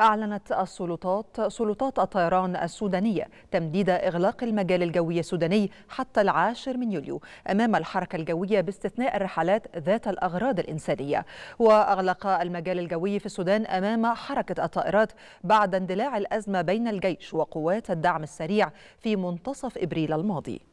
أعلنت السلطات سلطات الطيران السودانية تمديد إغلاق المجال الجوي السوداني حتى العاشر من يوليو أمام الحركة الجوية باستثناء الرحلات ذات الأغراض الإنسانية وأغلق المجال الجوي في السودان أمام حركة الطائرات بعد اندلاع الأزمة بين الجيش وقوات الدعم السريع في منتصف إبريل الماضي